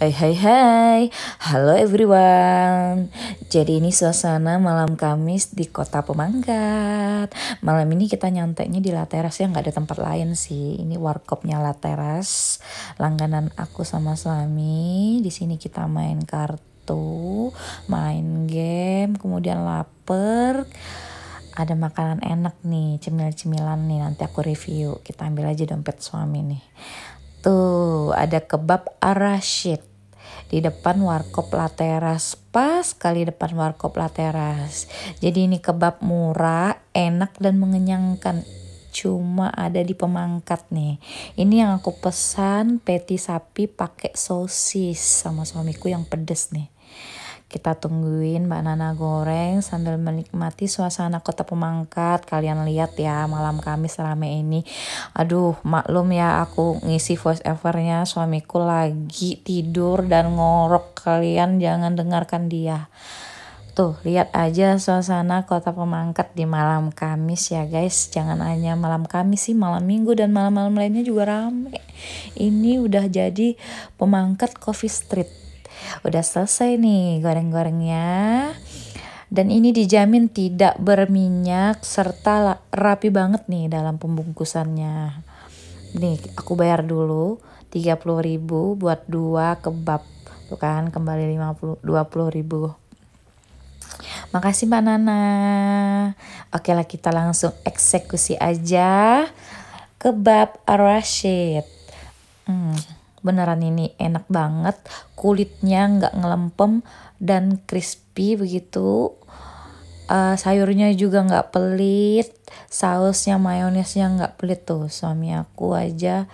Hai hai hai, halo everyone Jadi ini suasana malam Kamis di kota Pemangkat Malam ini kita nyanteknya di Lateras ya nggak ada tempat lain sih Ini warkopnya Lateras Langganan aku sama suami Di sini kita main kartu, main game, kemudian lapar ada makanan enak nih, cemil-cemilan nih nanti aku review. Kita ambil aja dompet suami nih. Tuh, ada kebab arashid di depan warkop lateras pas kali depan warkop lateras jadi ini kebab murah enak dan mengenyangkan cuma ada di pemangkat nih. Ini yang aku pesan peti sapi pakai sosis sama suamiku yang pedes nih. Kita tungguin Mbak Nana goreng sambil menikmati suasana kota pemangkat. Kalian lihat ya malam Kamis rame ini. Aduh maklum ya aku ngisi voice overnya suamiku lagi tidur dan ngorok. Kalian jangan dengarkan dia. Tuh, lihat aja suasana kota pemangkat di malam Kamis ya guys. Jangan hanya malam Kamis sih, malam Minggu dan malam-malam lainnya juga rame. Ini udah jadi pemangkat coffee street. Udah selesai nih goreng-gorengnya. Dan ini dijamin tidak berminyak serta rapi banget nih dalam pembungkusannya. Nih, aku bayar dulu 30.000 buat dua kebab. Tuh kan, kembali 50 20.000. Makasih Mbak Nana. Oke lah kita langsung eksekusi aja. Kebab Arashid. Hmm beneran ini enak banget kulitnya nggak ngelempem dan crispy begitu uh, sayurnya juga nggak pelit sausnya mayonesnya nggak pelit tuh suami aku aja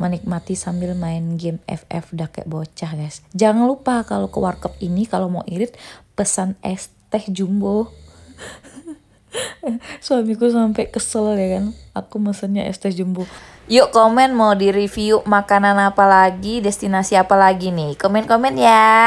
menikmati sambil main game FF udah kayak bocah guys jangan lupa kalau ke warkop ini kalau mau irit pesan es teh jumbo suamiku sampai kesel ya kan aku mesennya es teh jumbo yuk komen mau di review makanan apa lagi destinasi apa lagi nih komen komen ya